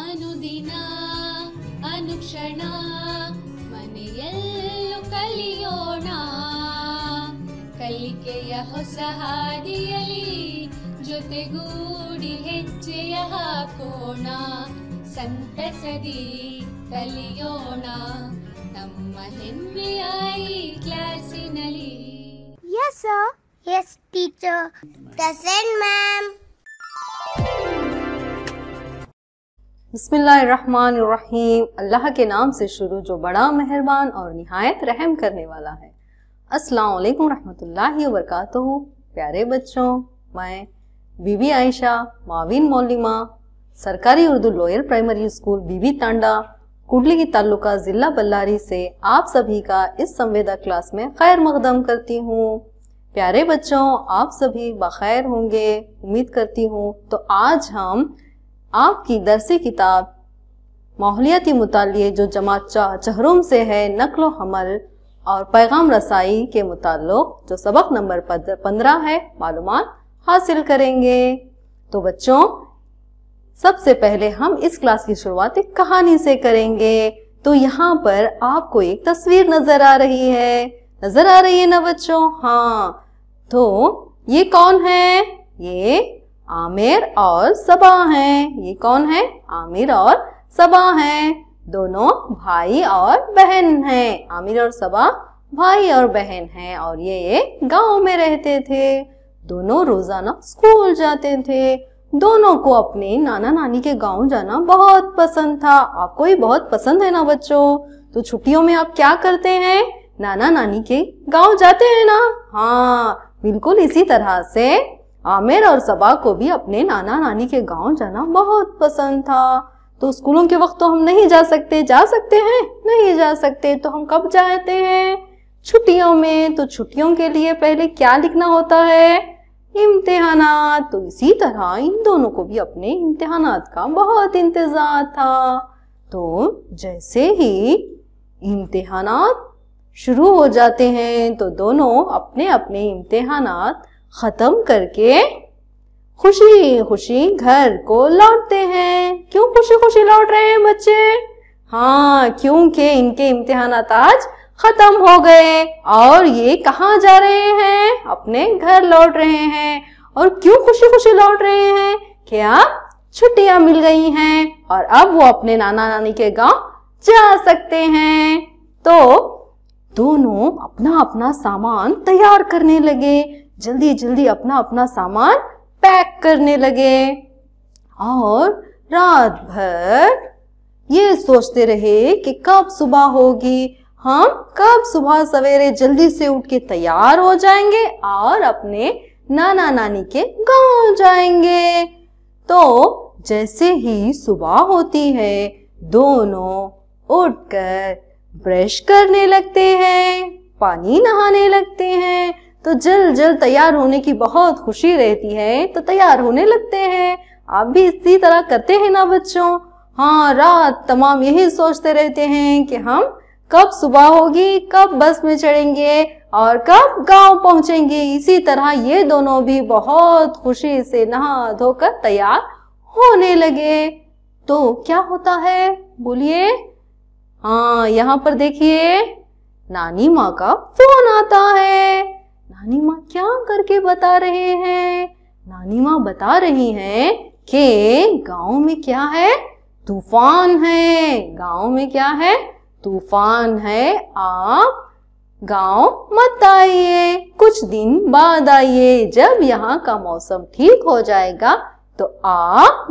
ಅನುದಿನ ಅನುಕ್ಷಣ ಮನೆಯಲ್ಲೂ ಕಲಿಯೋಣ ಕಲಿಕೆಯ ಹೊಸ ಹಾದಿಯಲಿ ಜೊತೆಗೂಡಿ ಹೆಜ್ಜೆಯ ಹಾಕೋಣ ಸಂತಸದಿ ಕಲಿಯೋಣ ನಮ್ಮ ಹೆಮ್ಮೆಯ ಈ ಕ್ಲಾಸಿನಲ್ಲಿ Yes, yes Yes, teacher. Ma'am बसमीम अल्लाह के नाम से शुरू जो बड़ा मेहरबान और नहायत रहम करने वाला है अस्सलाम वालेकुम रहमतुल्लाहि प्यारे बच्चों मैं बीबी आयशा माविन मौलिमा सरकारी Urdu lower primary school Bibi Tanda कुंडली की ताल्लुका ज़िला बल्लारी से आप सभी का इस संवेदा क्लास में खैर मकदम करती हूँ प्यारे बच्चों आप सभी बखैर होंगे उम्मीद करती हूँ तो आज हम आपकी दरसी किताब माहौलियाती मुताले जो जमात चहरूम से है नकलो हमल और पैगाम रसाई के मुताल जो सबक नंबर पंद्रह है मालूम हासिल करेंगे तो बच्चों सबसे पहले हम इस क्लास की शुरुआत एक कहानी से करेंगे तो यहाँ पर आपको एक तस्वीर नजर आ रही है नजर आ रही है ना बच्चों हाँ तो ये कौन है ये आमिर और सबा हैं ये कौन है आमिर और सबा हैं दोनों भाई और बहन हैं आमिर और सबा भाई और बहन हैं और ये ये गांव में रहते थे दोनों रोजाना स्कूल जाते थे दोनों को अपने नाना नानी के गांव जाना बहुत पसंद था आपको ही बहुत पसंद है ना बच्चों तो छुट्टियों में आप क्या करते हैं नाना नानी के गांव जाते हैं ना हाँ बिल्कुल इसी तरह से आमिर और सबा को भी अपने नाना नानी के गांव जाना बहुत पसंद था तो स्कूलों के वक्त तो हम नहीं जा सकते जा सकते हैं नहीं जा सकते तो हम कब जाते हैं छुट्टियों में तो छुट्टियों के लिए पहले क्या लिखना होता है इम्तिहानात तो इसी तरह इन दोनों को भी अपने इम्तिहानात का बहुत इंतजार था तो जैसे ही इम्तिहानात शुरू हो जाते हैं तो दोनों अपने अपने इम्तिहानात ख़त्म करके खुशी खुशी घर को लौटते हैं क्यों खुशी खुशी लौट रहे हैं बच्चे हाँ क्योंकि इनके इम्तिहान आज खत्म हो गए और ये कहाँ जा रहे हैं अपने घर लौट रहे हैं और क्यों खुशी खुशी लौट रहे हैं क्या छुट्टियां मिल गई हैं और अब वो अपने नाना नानी के गांव जा सकते हैं तो दोनों अपना अपना सामान तैयार करने लगे जल्दी जल्दी अपना अपना सामान पैक करने लगे और रात भर ये सोचते रहे कि कब सुबह होगी हम कब सुबह सवेरे जल्दी से उठ के तैयार हो जाएंगे और अपने नाना नानी के गांव जाएंगे तो जैसे ही सुबह होती है दोनों उठकर ब्रश करने लगते हैं पानी नहाने लगते हैं तो जल जल तैयार होने की बहुत खुशी रहती है तो तैयार होने लगते हैं आप भी इसी तरह करते हैं ना बच्चों हाँ रात तमाम यही सोचते रहते हैं कि हम कब सुबह होगी कब बस में चढ़ेंगे और कब गांव पहुंचेंगे इसी तरह ये दोनों भी बहुत खुशी से नहा धोकर तैयार होने लगे तो क्या होता है बोलिए हाँ यहाँ पर देखिए नानी माँ का फोन आता है नानी माँ क्या करके बता रहे हैं नानी माँ बता रही हैं कि गांव में क्या है तूफान है गांव में क्या है तूफान है आप गांव मत आइए कुछ दिन बाद आइए जब यहाँ का मौसम ठीक हो जाएगा तो आप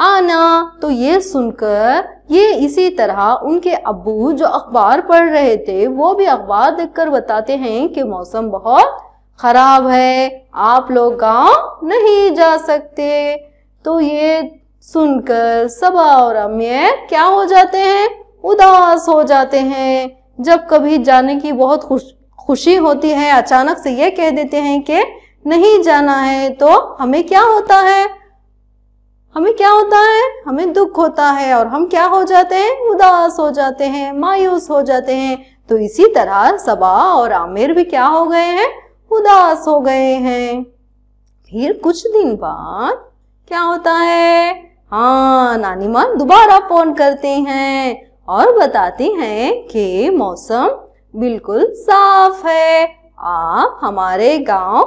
आना तो ये सुनकर ये इसी तरह उनके अबू जो अखबार पढ़ रहे थे वो भी अखबार देखकर बताते हैं कि मौसम बहुत खराब है आप लोग गांव नहीं जा सकते तो ये सुनकर सबा और अम्य क्या हो जाते हैं उदास हो जाते हैं जब कभी जाने की बहुत खुश खुशी होती है अचानक से ये कह देते हैं कि नहीं जाना है तो हमें क्या होता है हमें क्या होता है हमें दुख होता है और हम क्या हो जाते हैं उदास हो जाते हैं मायूस हो जाते हैं तो इसी तरह सबा और आमिर भी क्या हो गए हैं उदास हो गए हैं फिर कुछ दिन बाद क्या होता है हाँ नानी माँ दोबारा फोन करते हैं और बताते हैं कि मौसम बिल्कुल साफ है आप हमारे गांव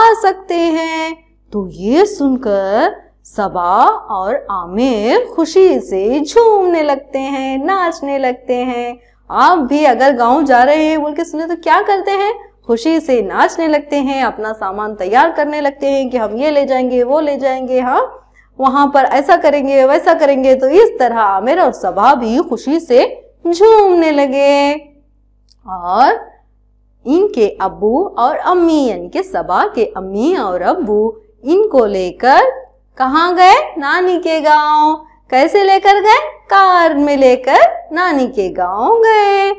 आ सकते हैं तो ये सुनकर सबा और आमिर खुशी से झूमने लगते हैं नाचने लगते हैं आप भी अगर गांव जा रहे हैं बोल के सुने तो क्या करते हैं खुशी से नाचने लगते हैं अपना सामान तैयार करने लगते हैं कि हम ये ले जाएंगे वो ले जाएंगे हम हाँ, वहां पर ऐसा करेंगे वैसा करेंगे तो इस तरह आमिर और सभा भी खुशी से झूमने लगे और इनके अबू और अम्मी यानी के सभा के अम्मी और अबू इनको लेकर कहा गए नानी के गांव कैसे लेकर गए कार में लेकर नानी के गांव गए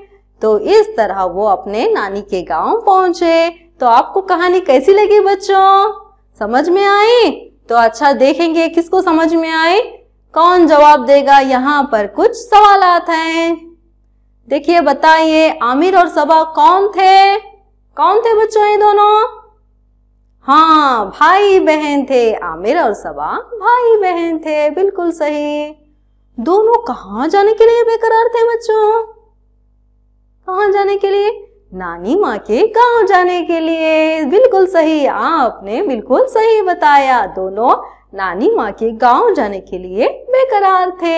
तो इस तरह वो अपने नानी के गांव पहुंचे तो आपको कहानी कैसी लगी बच्चों समझ में आई तो अच्छा देखेंगे किसको समझ में आई कौन जवाब देगा यहाँ पर कुछ सवाल हैं देखिए बताइए आमिर और सबा कौन थे कौन थे बच्चों ये दोनों हाँ भाई बहन थे आमिर और सबा भाई बहन थे बिल्कुल सही दोनों कहा जाने के लिए बेकरार थे बच्चों कहा जाने के लिए नानी माँ के गांव जाने के लिए बिल्कुल सही आपने बिल्कुल सही बताया दोनों नानी माँ के गांव जाने के लिए बेकरार थे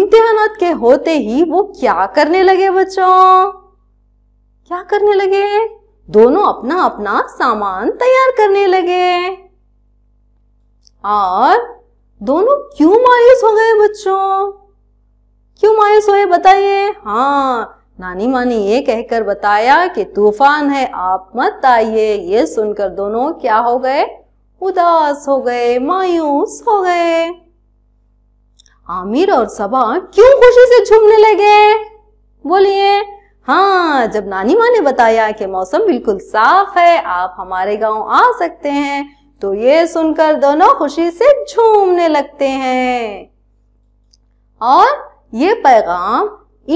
इम्तिहान के होते ही वो क्या करने लगे बच्चों क्या करने लगे दोनों अपना अपना सामान तैयार करने लगे और दोनों क्यों मायूस हो गए बच्चों क्यों मायूस हुए बताइए हाँ नानी माँ ने ये कहकर बताया कि तूफान है आप मत आइए ये सुनकर दोनों क्या हो गए उदास हो गए मायूस हो गए आमिर और सबा क्यों खुशी से झूमने लगे बोलिए हाँ जब नानी माँ ने बताया कि मौसम बिल्कुल साफ है आप हमारे गांव आ सकते हैं तो ये सुनकर दोनों खुशी से झूमने लगते हैं और ये पैगाम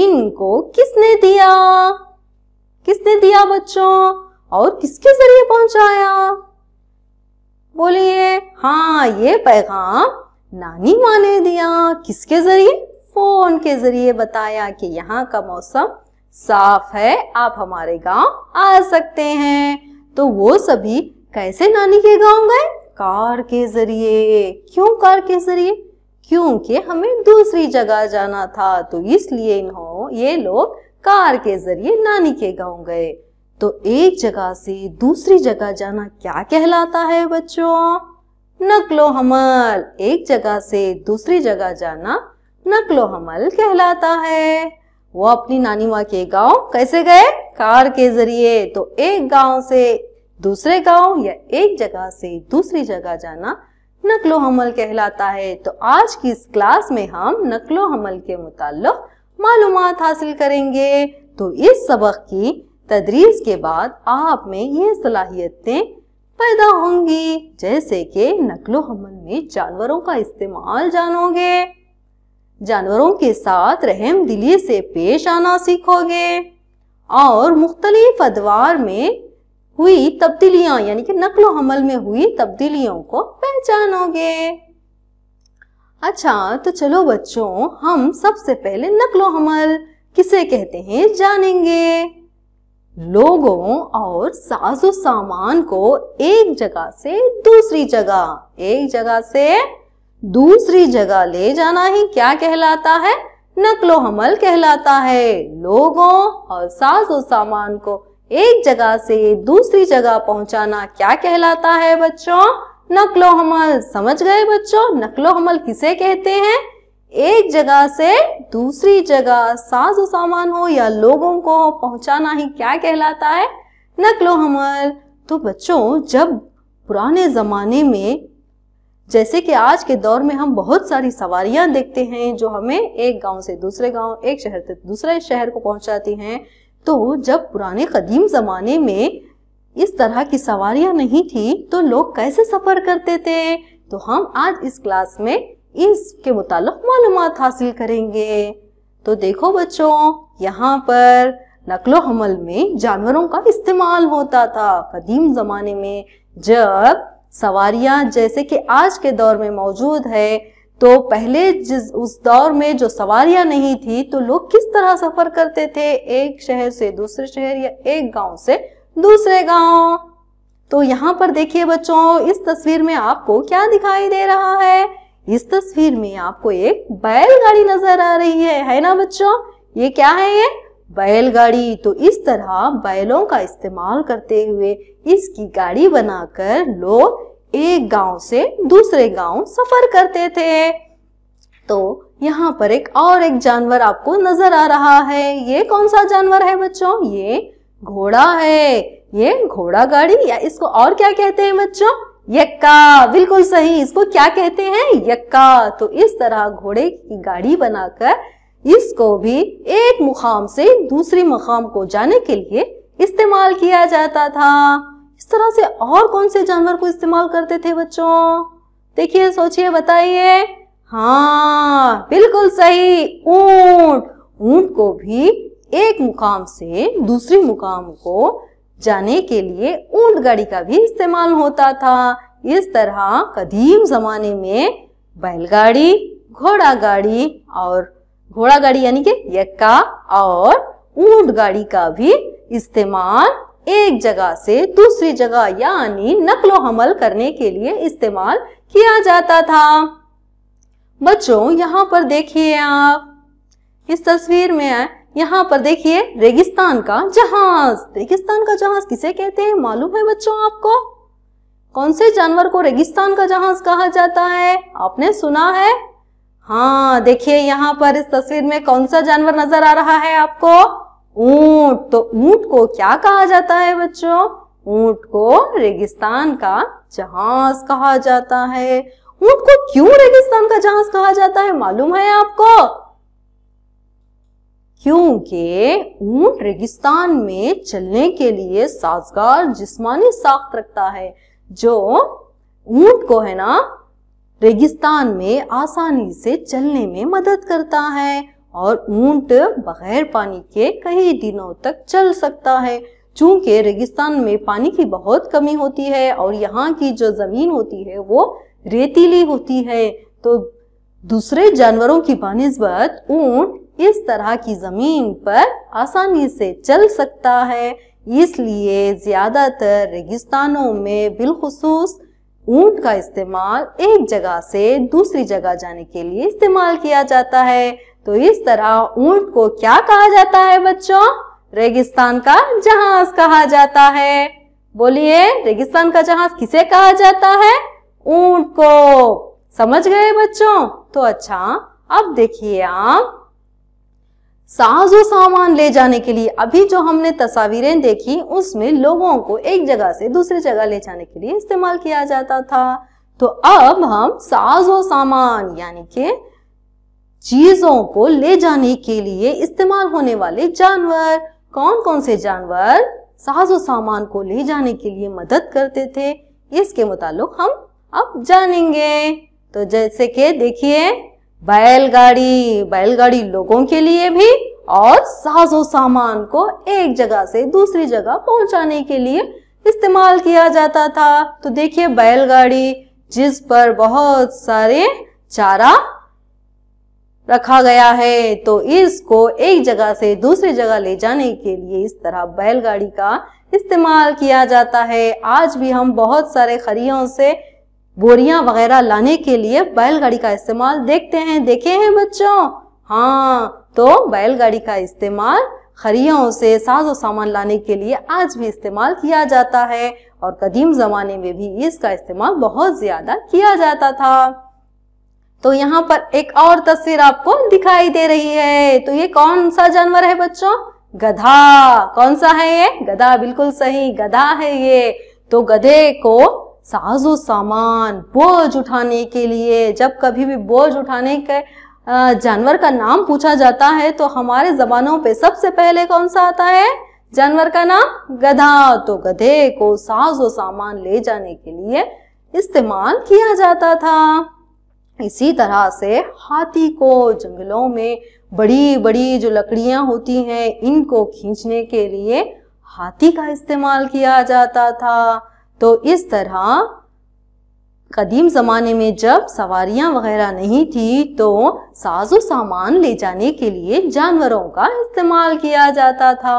इनको किसने दिया किसने दिया बच्चों और किसके जरिए पहुंचाया बोलिए हाँ ये पैगाम नानी माँ ने दिया किसके जरिए फोन के जरिए बताया कि यहाँ का मौसम साफ है आप हमारे गांव आ सकते हैं तो वो सभी कैसे नानी के गांव गए कार के जरिए क्यों कार के जरिए क्योंकि हमें दूसरी जगह जाना था तो इसलिए इन्हों ये लोग कार के जरिए नानी के गांव गए तो एक जगह से दूसरी जगह जाना क्या कहलाता है बच्चों नकलो हमल एक जगह से दूसरी जगह जाना नकलो हमल कहलाता है वो अपनी नानी माँ के गांव कैसे गए कार के जरिए तो एक गांव से दूसरे गांव या एक जगह से दूसरी जगह जाना नकलो हमल कहलाता है तो आज की इस क्लास में हम नकलो हमल के मुतालिक मालूम हासिल करेंगे तो इस सबक की तदरीस के बाद आप में ये सलाहियतें पैदा होंगी जैसे कि नकलो हमल में जानवरों का इस्तेमाल जानोगे जानवरों के साथ रहम दिली से पेश आना सीखोगे और मुख्तलिफ अदवार में हुई तब्दीलियां यानी कि नकलो हमल में हुई तब्दीलियों को पहचानोगे अच्छा तो चलो बच्चों हम सबसे पहले नकलो हमल किसे कहते हैं जानेंगे लोगों और साजो सामान को एक जगह से दूसरी जगह एक जगह से दूसरी जगह ले जाना ही क्या कहलाता है नकलो हमल कहलाता है लोगों और साजो सामान को एक जगह से दूसरी जगह पहुंचाना क्या कहलाता है बच्चों नकलो हमल समझ गए बच्चों नकलो हमल किसे कहते हैं एक जगह से दूसरी जगह साजो सामान हो या लोगों को पहुंचाना ही क्या कहलाता है नकलो हमल तो बच्चों जब पुराने जमाने में जैसे कि आज के दौर में हम बहुत सारी सवारियां देखते हैं जो हमें एक गांव से दूसरे गांव एक शहर से दूसरे शहर को पहुंचाती हैं तो जब पुराने कदीम ज़माने में इस तरह की सवारियां नहीं थी तो लोग कैसे सफ़र करते थे तो हम आज इस क्लास में इसके मुतालिक मालूम हासिल करेंगे तो देखो बच्चों यहाँ पर नकलो हमल में जानवरों का इस्तेमाल होता था कदीम ज़माने में जब सवारियां जैसे कि आज के दौर में मौजूद है तो पहले जिस उस दौर में जो सवारियां नहीं थी तो लोग किस तरह सफर करते थे एक शहर से दूसरे शहर या एक गांव से दूसरे गांव तो यहां पर देखिए बच्चों इस तस्वीर में आपको क्या दिखाई दे रहा है इस तस्वीर में आपको एक बैलगाड़ी नजर आ रही है है ना बच्चों ये क्या है ये बैलगाड़ी तो इस तरह बैलों का इस्तेमाल करते हुए इसकी गाड़ी बनाकर लोग एक गांव से दूसरे गांव सफर करते थे तो यहाँ पर एक और एक जानवर आपको नजर आ रहा है ये कौन सा जानवर है बच्चों ये घोड़ा है ये घोड़ा गाड़ी या इसको और क्या कहते हैं बच्चों यक्का बिल्कुल सही इसको क्या कहते हैं यक्का तो इस तरह घोड़े की गाड़ी बनाकर इसको भी एक मुकाम से दूसरे मुकाम को जाने के लिए इस्तेमाल किया जाता था इस तरह से और कौन से जानवर को इस्तेमाल करते थे बच्चों देखिए सोचिए बताइए हाँ बिल्कुल सही ऊंट ऊंट को भी एक मुकाम से दूसरे मुकाम को जाने के लिए ऊंट गाड़ी का भी इस्तेमाल होता था इस तरह कदीम जमाने में बैलगाड़ी घोड़ा गाड़ी और घोड़ा गाड़ी यानी कि यक्का और ऊंट गाड़ी का भी इस्तेमाल एक जगह से दूसरी जगह यानी नकलो हमल करने के लिए इस्तेमाल किया जाता था बच्चों यहाँ पर देखिए आप इस तस्वीर में यहाँ पर देखिए रेगिस्तान का जहाज रेगिस्तान का जहाज किसे कहते हैं मालूम है बच्चों आपको कौन से जानवर को रेगिस्तान का जहाज कहा जाता है आपने सुना है हाँ देखिए यहाँ पर इस तस्वीर में कौन सा जानवर नजर आ रहा है आपको ऊंट तो ऊंट को क्या कहा जाता है बच्चों ऊंट को रेगिस्तान का जहाज कहा जाता है ऊंट को क्यों रेगिस्तान का जहाज कहा जाता है मालूम है आपको क्योंकि ऊंट रेगिस्तान में चलने के लिए साजगार जिस्मानी साख्त रखता है जो ऊंट को है ना रेगिस्तान में आसानी से चलने में मदद करता है और ऊंट बगैर पानी के कई दिनों तक चल सकता है चूंकि रेगिस्तान में पानी की बहुत कमी होती है और यहाँ की जो जमीन होती है वो रेतीली होती है तो दूसरे जानवरों की बनस्बत ऊंट इस तरह की जमीन पर आसानी से चल सकता है इसलिए ज्यादातर रेगिस्तानों में बिलखसूस ऊंट का इस्तेमाल एक जगह से दूसरी जगह जाने के लिए इस्तेमाल किया जाता है तो इस तरह ऊंट को क्या कहा जाता है बच्चों रेगिस्तान का जहाज कहा जाता है बोलिए रेगिस्तान का जहाज किसे कहा जाता है ऊंट को समझ गए बच्चों तो अच्छा अब देखिए आप साजो सामान ले जाने के लिए अभी जो हमने तस्वीरें देखी उसमें लोगों को एक जगह से दूसरी जगह ले जाने के लिए इस्तेमाल किया जाता था तो अब हम साजो सामान यानी के चीजों को ले जाने के लिए इस्तेमाल होने वाले जानवर कौन कौन से जानवर साजो सामान को ले जाने के लिए मदद करते थे इसके मुताबिक हम अब जानेंगे तो जैसे के देखिए बैलगाड़ी बैलगाड़ी लोगों के लिए भी और साजो सामान को एक जगह से दूसरी जगह पहुंचाने के लिए इस्तेमाल किया जाता था तो देखिए बैलगाड़ी जिस पर बहुत सारे चारा रखा गया है तो इसको एक जगह से दूसरी जगह ले जाने के लिए इस तरह बैलगाड़ी का इस्तेमाल किया जाता है आज भी हम बहुत सारे खरियों से बोरियां वगैरह लाने के लिए बैलगाड़ी का इस्तेमाल देखते हैं देखे हैं बच्चों हाँ तो बैलगाड़ी का इस्तेमाल खरियों से साजो सामान लाने के लिए आज भी इस्तेमाल किया जाता है और कदीम जमाने में भी इसका इस्तेमाल बहुत ज्यादा किया जाता था तो यहाँ पर एक और तस्वीर आपको दिखाई दे रही है तो ये कौन सा जानवर है बच्चों गधा कौन सा है ये गधा बिल्कुल सही गधा है ये तो गधे को साजो सामान बोझ उठाने के लिए जब कभी भी बोझ उठाने के जानवर का नाम पूछा जाता है तो हमारे जबानों पे सबसे पहले कौन सा आता है जानवर का नाम गधा तो गधे को साजो सामान ले जाने के लिए इस्तेमाल किया जाता था इसी तरह से हाथी को जंगलों में बड़ी बड़ी जो लकड़ियां होती हैं इनको खींचने के लिए हाथी का इस्तेमाल किया जाता था तो इस तरह कदीम ज़माने में जब सवारियां वगैरह नहीं थी तो साजो सामान ले जाने के लिए जानवरों का इस्तेमाल किया जाता था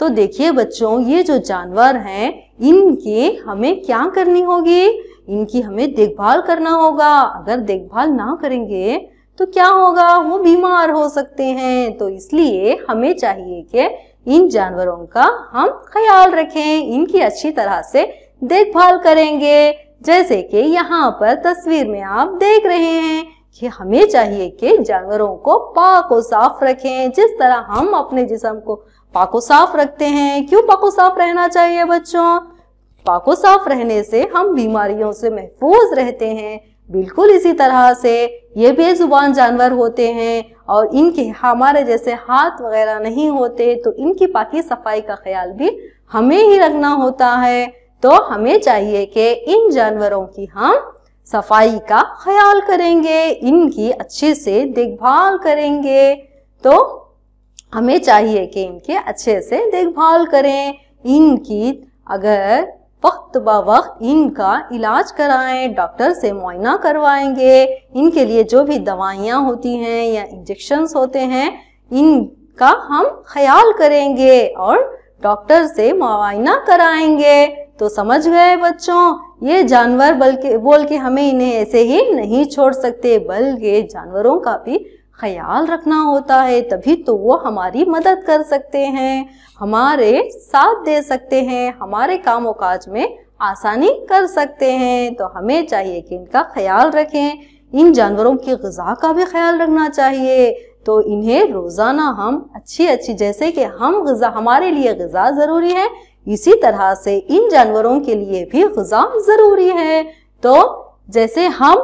तो देखिए बच्चों ये जो जानवर हैं इनके हमें क्या करनी होगी इनकी हमें देखभाल करना होगा अगर देखभाल ना करेंगे तो क्या होगा वो बीमार हो सकते हैं तो इसलिए हमें चाहिए कि इन जानवरों का हम ख्याल रखें इनकी अच्छी तरह से देखभाल करेंगे जैसे कि यहाँ पर तस्वीर में आप देख रहे हैं कि हमें चाहिए कि जानवरों को पाको साफ रखें जिस तरह हम अपने जिसम को पाको साफ रखते हैं क्यों पाको साफ रहना चाहिए बच्चों पाको साफ रहने से हम बीमारियों से महफूज रहते हैं बिल्कुल इसी तरह से ये बेजुबान जानवर होते हैं और इनके हमारे जैसे हाथ वगैरह नहीं होते तो इनकी पाकि सफाई का ख्याल भी हमें ही रखना होता है तो हमें चाहिए कि इन जानवरों की हम सफाई का ख्याल करेंगे इनकी अच्छे से देखभाल करेंगे तो हमें चाहिए कि इनके अच्छे से देखभाल करें इनकी अगर वक्त ब वक्त इनका इलाज कराएं डॉक्टर से मुआयना करवाएंगे इनके लिए जो भी दवाइयाँ होती हैं या इंजेक्शन होते हैं इनका हम ख्याल करेंगे और डॉक्टर से मुआयना कराएंगे तो समझ गए बच्चों ये जानवर बल्कि बोल के हमें इन्हें ऐसे ही नहीं छोड़ सकते बल्कि जानवरों का भी ख्याल रखना होता है तभी तो वो हमारी मदद कर सकते हैं हमारे साथ दे सकते हैं हमारे कामों काज में आसानी कर सकते हैं तो हमें चाहिए कि इनका ख्याल रखें इन जानवरों की गज़ा का भी ख्याल रखना चाहिए तो इन्हें रोज़ाना हम अच्छी अच्छी जैसे कि हम गज़ा हमारे लिए गज़ा ज़रूरी है इसी तरह से इन जानवरों के लिए भी गजा जरूरी है तो जैसे हम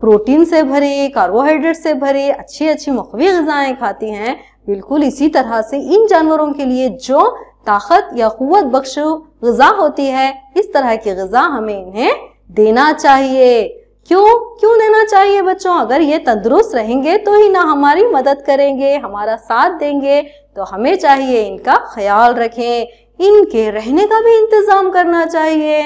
प्रोटीन से भरे कार्बोहाइड्रेट से भरे अच्छी अच्छी मखवी गजाएं खाती हैं बिल्कुल इसी तरह से इन जानवरों के लिए जो ताकत या कुत बख्श गजा होती है इस तरह की गजा हमें इन्हें देना चाहिए क्यों क्यों देना चाहिए बच्चों अगर ये तंदुरुस्त रहेंगे तो ही ना हमारी मदद करेंगे हमारा साथ देंगे तो हमें चाहिए इनका ख्याल रखें इनके रहने का भी इंतजाम करना चाहिए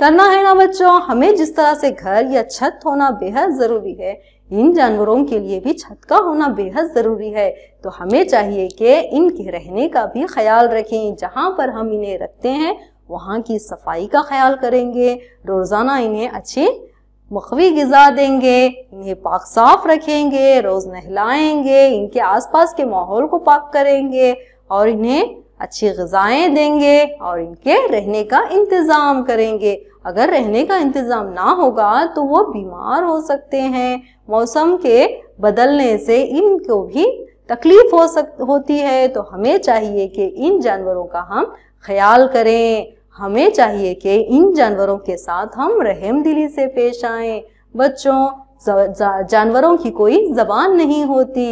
करना है ना बच्चों हमें जिस तरह से घर या छत होना बेहद जरूरी है इन जानवरों के लिए भी छत का होना बेहद ज़रूरी है तो हमें चाहिए कि इनके रहने का भी ख्याल रखें जहाँ पर हम इन्हें रखते हैं वहाँ की सफाई का ख्याल करेंगे रोज़ाना इन्हें अच्छी मखवी गज़ा देंगे इन्हें पाक साफ रखेंगे रोज़ नहलाएंगे इनके आसपास के माहौल को पाक करेंगे और इन्हें अच्छी गजाएं देंगे और इनके रहने का इंतज़ाम करेंगे अगर रहने का इंतज़ाम ना होगा तो वो बीमार हो सकते हैं मौसम के बदलने से इनको भी तकलीफ हो सक होती है तो हमें चाहिए कि इन जानवरों का हम ख्याल करें हमें चाहिए कि इन जानवरों के साथ हम रहम दिली से पेश आए बच्चों जानवरों की कोई जबान नहीं होती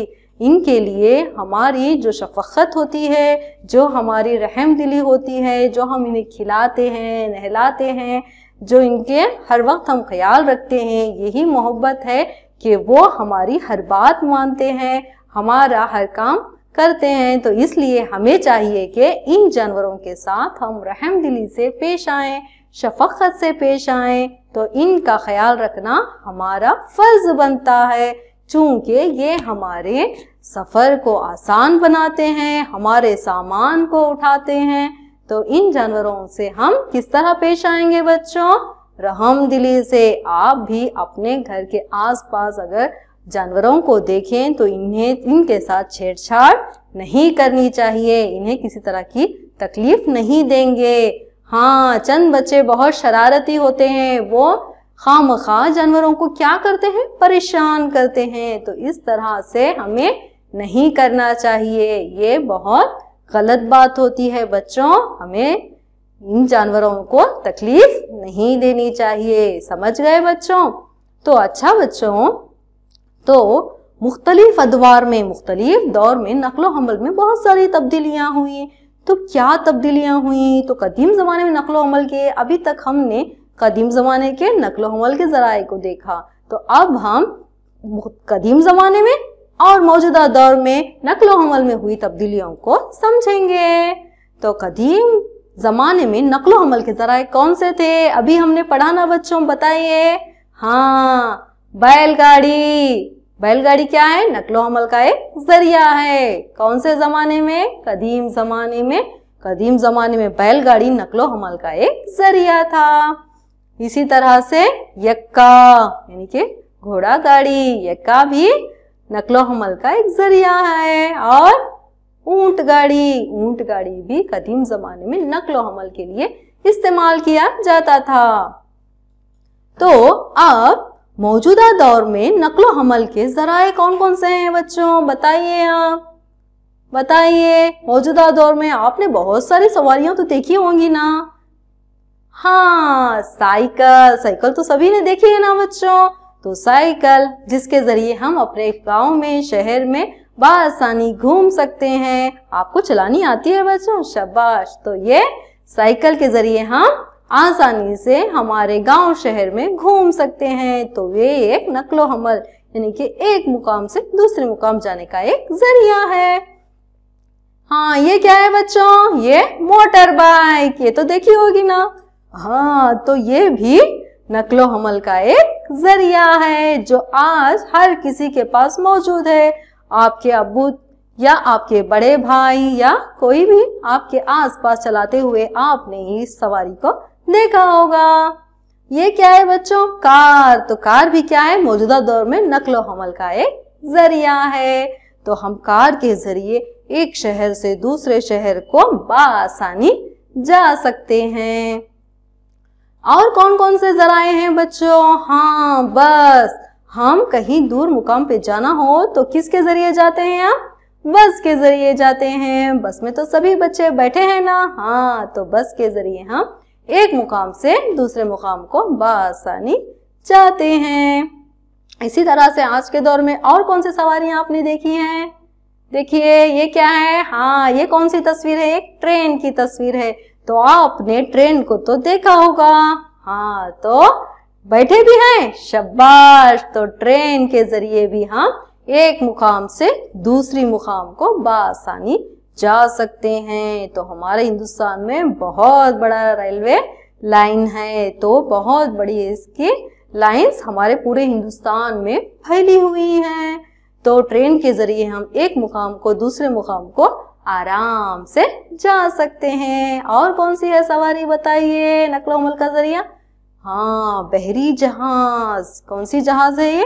इनके लिए हमारी जो शफ़त होती है जो हमारी रहम दिली होती है जो हम इन्हें खिलाते हैं नहलाते हैं जो इनके हर वक्त हम ख्याल रखते हैं यही मोहब्बत है कि वो हमारी हर बात मानते हैं हमारा हर काम करते हैं तो इसलिए हमें चाहिए कि इन जानवरों के साथ हम रहम दिली से पेश आए शफ़त से पेश आए तो इनका ख्याल रखना हमारा फ़र्ज़ बनता है चूँकि ये हमारे सफ़र को आसान बनाते हैं हमारे सामान को उठाते हैं तो इन जानवरों से हम किस तरह पेश आएंगे बच्चों रहम दिली से आप भी अपने घर के आसपास अगर जानवरों को देखें तो इन्हें इनके साथ छेड़छाड़ नहीं करनी चाहिए इन्हें किसी तरह की तकलीफ नहीं देंगे हाँ चंद बच्चे बहुत शरारती होते हैं वो खाम खा जानवरों को क्या करते हैं परेशान करते हैं तो इस तरह से हमें नहीं करना चाहिए ये बहुत गलत बात होती है बच्चों हमें इन जानवरों को तकलीफ नहीं देनी चाहिए समझ गए बच्चों तो अच्छा बच्चों तो मुख्तलिफ अदवार में मुख्तलिफ दौर में नकलो हमल में बहुत सारी तब्दीलियां हुई तो क्या तब्दीलियां हुई तो कदीम ज़माने में नकलो हमल के अभी तक हमने कदीम ज़माने के नकलो हमल के ज़राए को देखा तो अब हम कदीम ज़माने में और मौजूदा दौर में नकलो हमल में हुई तब्दीलियों को समझेंगे तो कदीम जमाने में नकलो हमल के जराए कौन से थे अभी हमने पढ़ा ना बच्चों बताइए हाँ बैलगाड़ी बैलगाड़ी क्या है नकलो हमल का एक जरिया है कौन से जमाने में कदीम जमाने में कदीम जमाने में बैलगाड़ी नकलो हमल का एक जरिया था इसी तरह से यक्का यानी कि घोड़ा गाड़ी यक्का भी नकलो हमल का एक जरिया है और ऊंट गाड़ी ऊंट गाड़ी भी कदीम जमाने में नकलो हमल के लिए इस्तेमाल किया जाता था तो अब मौजूदा दौर में नकलो हमल के जराए कौन कौन से हैं बच्चों बताइए आप बताइए मौजूदा दौर में आपने बहुत सारी सवारियां तो देखी होंगी ना हाँ साइकिल साइकिल तो सभी ने देखी है ना बच्चों तो साइकिल जिसके जरिए हम अपने गांव में शहर में बसानी घूम सकते हैं आपको चलानी आती है बच्चों शबाश तो ये साइकिल के जरिए हम आसानी से हमारे गांव शहर में घूम सकते हैं तो वे एक नकलो हमल यानी कि एक मुकाम से दूसरे मुकाम जाने का एक जरिया है हाँ ये क्या है बच्चों ये मोटर बाइक ये तो देखी होगी ना हाँ तो ये भी नकलो हमल का एक जरिया है जो आज हर किसी के पास मौजूद है आपके अबू या आपके बड़े भाई या कोई भी आपके आसपास चलाते हुए आपने ही सवारी को देखा होगा ये क्या है बच्चों कार तो कार भी क्या है मौजूदा दौर में नकलो हमल का एक जरिया है तो हम कार के जरिए एक शहर से दूसरे शहर को बासानी जा सकते हैं और कौन कौन से जराए हैं बच्चों हाँ बस हम कहीं दूर मुकाम पे जाना हो तो किसके जरिए जाते हैं आप बस के जरिए जाते हैं बस में तो सभी बच्चे बैठे हैं ना हाँ तो बस के जरिए हम एक मुकाम से दूसरे मुकाम को बसानी जाते हैं इसी तरह से आज के दौर में और कौन सी सवारियां आपने देखी हैं देखिए ये क्या है हाँ ये कौन सी तस्वीर है एक ट्रेन की तस्वीर है तो आपने ट्रेन को तो देखा होगा हाँ तो बैठे भी हैं शब्बाश तो ट्रेन के जरिए भी हम एक मुकाम से दूसरी मुकाम को बसानी जा सकते हैं तो हमारे हिंदुस्तान में बहुत बड़ा रेलवे लाइन है तो बहुत बड़ी इसकी लाइंस हमारे पूरे हिंदुस्तान में फैली हुई हैं तो ट्रेन के जरिए हम एक मुकाम को दूसरे मुकाम को आराम से जा सकते हैं और कौन सी है सवारी बताइए नकलोमल का जरिया हाँ बहरी जहाज कौन सी जहाज है ये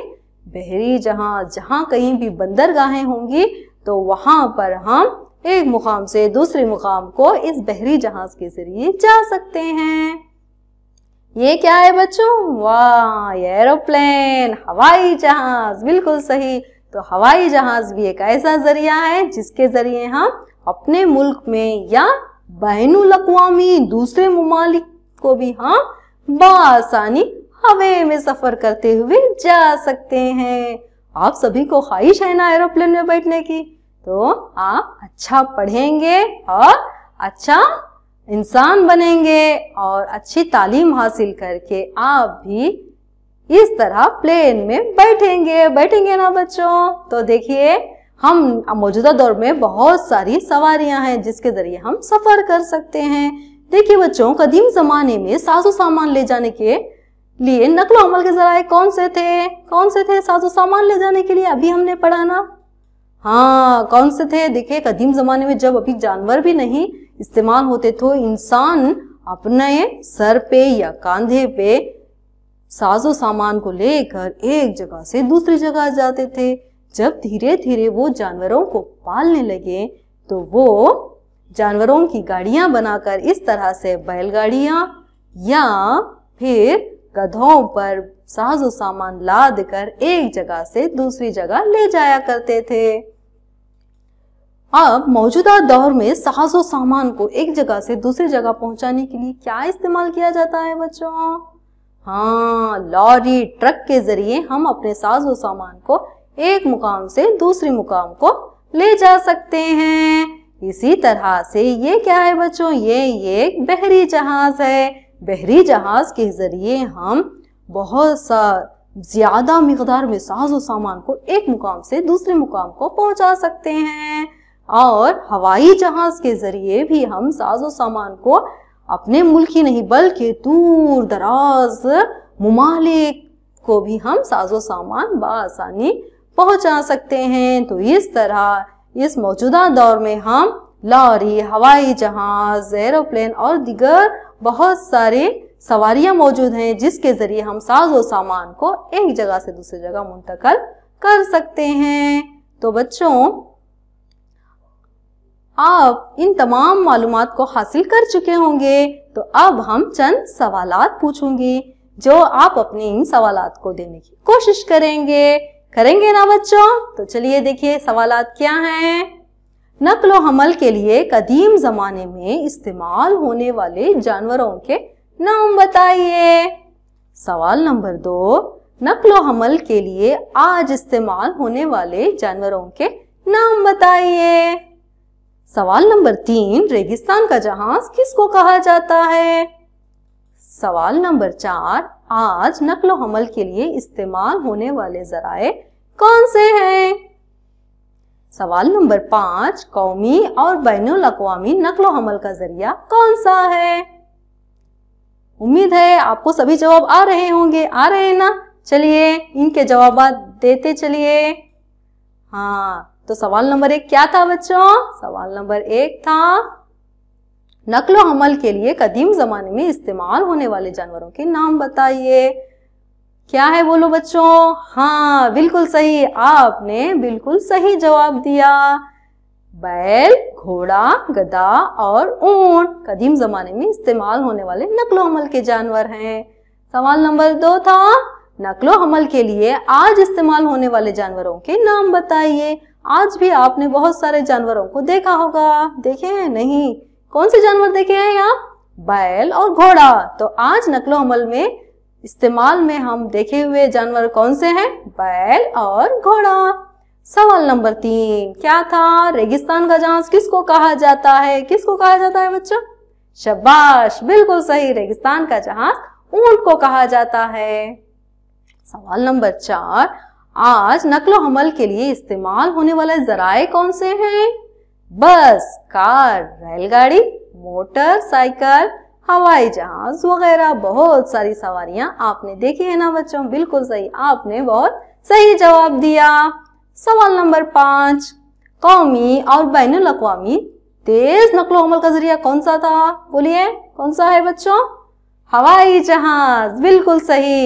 बहरी जहाज जहाँ कहीं भी बंदरगाहें होंगी तो वहां पर हम एक मुकाम से दूसरे मुकाम को इस बहरी जहाज के जरिए जा सकते हैं ये क्या है बच्चों वाह एरोप्लेन हवाई जहाज बिल्कुल सही तो हवाई जहाज भी एक ऐसा जरिया है जिसके जरिए हम अपने मुल्क में या बैनुल अवी दूसरे ममालिक को भी हम बसानी हवे में सफर करते हुए जा सकते हैं आप सभी को ख्वाहिश है ना एरोप्लेन में बैठने की तो आप अच्छा पढ़ेंगे और अच्छा इंसान बनेंगे और अच्छी तालीम हासिल करके आप भी इस तरह प्लेन में बैठेंगे बैठेंगे ना बच्चों तो देखिए हम मौजूदा दौर में बहुत सारी सवारियां हैं जिसके जरिए हम सफर कर सकते हैं देखिए बच्चों कदीम जमाने में साजो सामान ले जाने के लिए नकलो अमल के जराये कौन से थे कौन से थे साजो सामान ले जाने के लिए अभी हमने पढ़ा ना हाँ कौन से थे देखिए कदीम जमाने में जब अभी जानवर भी नहीं इस्तेमाल होते तो इंसान अपने सर पे या कंधे पे साजो सामान को लेकर एक जगह से दूसरी जगह जाते थे जब धीरे धीरे वो जानवरों को पालने लगे तो वो जानवरों की गाड़ियां बनाकर इस तरह से बैलगाड़ियां या फिर गधों पर साजो सामान लाद कर एक जगह से दूसरी जगह ले जाया करते थे अब मौजूदा दौर में साजो सामान को एक जगह से दूसरी जगह पहुंचाने के लिए क्या इस्तेमाल किया जाता है बच्चों हाँ लॉरी ट्रक के जरिए हम अपने साजो सामान को एक मुकाम से दूसरे मुकाम को ले जा सकते हैं इसी तरह से ये क्या है बच्चों ये एक बहरी जहाज है बहरी जहाज के जरिए हम बहुत सा ज्यादा मकदार में साजो सामान को एक मुकाम से दूसरे मुकाम को पहुंचा सकते हैं और हवाई जहाज के जरिए भी हम साजो सामान को अपने मुल्क ही नहीं बल्कि दूर दराज ममालिक को भी हम साजो सामान बसानी पहुंचा सकते हैं तो इस तरह इस मौजूदा दौर में हम लॉरी हवाई जहाज एरोप्लेन और दिगर बहुत सारे सवारियां मौजूद हैं जिसके जरिए हम साजो सामान को एक जगह से दूसरी जगह मुंतकल कर सकते हैं तो बच्चों आप इन तमाम मालूम को हासिल कर चुके होंगे तो अब हम चंद सवाल पूछूंगी जो आप अपने इन सवाल को देने की कोशिश करेंगे करेंगे ना बच्चों तो चलिए देखिए सवाल क्या हैं नकल हमल के लिए कदीम जमाने में इस्तेमाल होने वाले जानवरों के नाम बताइए सवाल नंबर दो नकल हमल के लिए आज इस्तेमाल होने वाले जानवरों के नाम बताइए सवाल नंबर तीन रेगिस्तान का जहाज किसको कहा जाता है सवाल नंबर चार आज नकलो हमल के लिए इस्तेमाल होने वाले जराए कौन से हैं सवाल नंबर पांच कौमी और बैन अवी नकलो हमल का जरिया कौन सा है उम्मीद है आपको सभी जवाब आ रहे होंगे आ रहे हैं ना चलिए इनके जवाब देते चलिए हाँ तो सवाल नंबर एक क्या था बच्चों सवाल नंबर एक था नकलो हमल के लिए कदीम जमाने में इस्तेमाल होने वाले जानवरों के नाम बताइए क्या है बोलो बच्चों हाँ बिल्कुल सही आपने बिल्कुल सही जवाब दिया बैल घोड़ा गधा और ऊंट कदीम जमाने में इस्तेमाल होने वाले नकलो हमल के जानवर हैं सवाल नंबर दो था नकलो हमल के लिए आज इस्तेमाल होने वाले जानवरों के नाम बताइए आज भी आपने बहुत सारे जानवरों को देखा होगा देखे हैं नहीं कौन से जानवर देखे हैं आप बैल और घोड़ा तो आज नकलो अमल में इस्तेमाल में हम देखे हुए जानवर कौन से हैं बैल और घोड़ा सवाल नंबर तीन क्या था रेगिस्तान का जहाज किसको कहा जाता है किसको कहा जाता है बच्चों शबाश बिल्कुल सही रेगिस्तान का जहाज ऊंट को कहा जाता है सवाल नंबर चार आज नकलो हमल के लिए इस्तेमाल होने वाले जराए कौन से हैं बस कार रेलगाड़ी मोटर साइकिल हवाई जहाज वगैरह बहुत सारी सवारियां आपने देखी है ना बच्चों बिल्कुल सही आपने बहुत सही जवाब दिया सवाल नंबर पांच कौमी और बैन अवी तेज नकलो हमल का जरिया कौन सा था बोलिए कौन सा है बच्चों हवाई जहाज बिल्कुल सही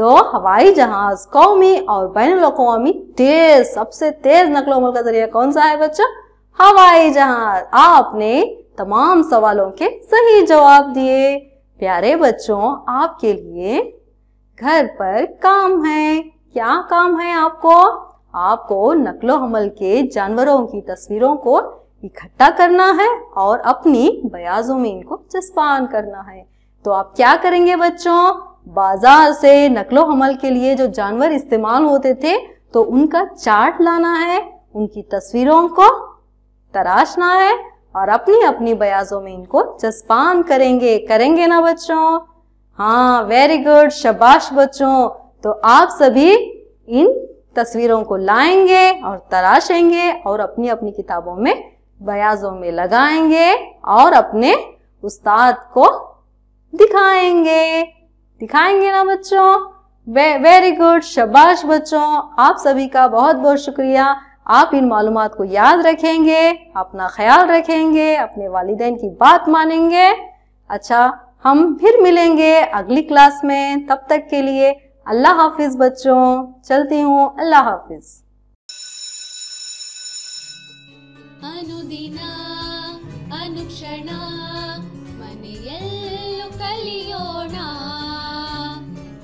तो हवाई जहाज कौमी और बैन अवी तेज सबसे तेज नकलो अमल का जरिया कौन सा है बच्चा हवाई जहाज आपने तमाम सवालों के सही जवाब दिए प्यारे बच्चों आपके लिए घर पर काम है क्या काम है आपको आपको नकलो हमल के जानवरों की तस्वीरों को इकट्ठा करना है और अपनी बयाजों में इनको चस्पान करना है तो आप क्या करेंगे बच्चों बाजार से नकलो हमल के लिए जो जानवर इस्तेमाल होते थे तो उनका चार्ट लाना है उनकी तस्वीरों को तराशना है और अपनी अपनी बयाजों में इनको चस्पान करेंगे करेंगे ना बच्चों हाँ वेरी गुड शबाश बच्चों तो आप सभी इन तस्वीरों को लाएंगे और तराशेंगे और अपनी अपनी किताबों में बयाजों में लगाएंगे और अपने उस्ताद को दिखाएंगे दिखाएंगे ना बच्चों वेरी गुड शबाश बच्चों आप सभी का बहुत बहुत शुक्रिया आप इन मालूम को याद रखेंगे अपना ख्याल रखेंगे अपने वालदे की बात मानेंगे अच्छा हम फिर मिलेंगे अगली क्लास में तब तक के लिए अल्लाह हाफिज बच्चों चलती हूँ अल्लाह हाफिज अनुदीना अनुक्षणा ಮನೆಯಲ್ಲೂ कलियोना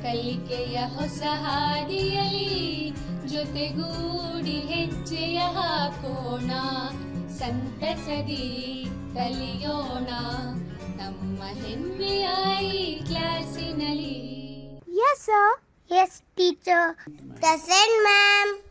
ಕಲಿಕೆಯ ಹೊಸ ಹಾದಿಯಲಿ ಜೊತೆಗೂಡಿ ಹೆಜ್ಜೆಯ ಹಾಕೋಣ ಸಂತಸದಿ ಕಲಿಯೋಣ ನಮ್ಮ ಹೆಮ್ಮೆಯ ಈ ಕ್ಲಾಸಿನಲ್ಲಿ yes yes teacher present ma'am